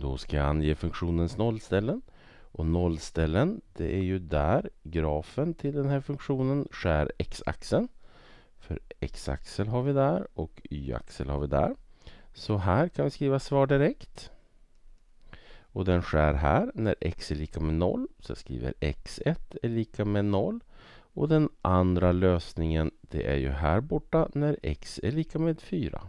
Då ska jag ange funktionens nollställen. Och nollställen, det är ju där grafen till den här funktionen skär x-axeln. För x-axel har vi där och y-axel har vi där. Så här kan vi skriva svar direkt. Och den skär här när x är lika med 0. Så jag skriver x1 är lika med 0. Och den andra lösningen det är ju här borta när x är lika med 4.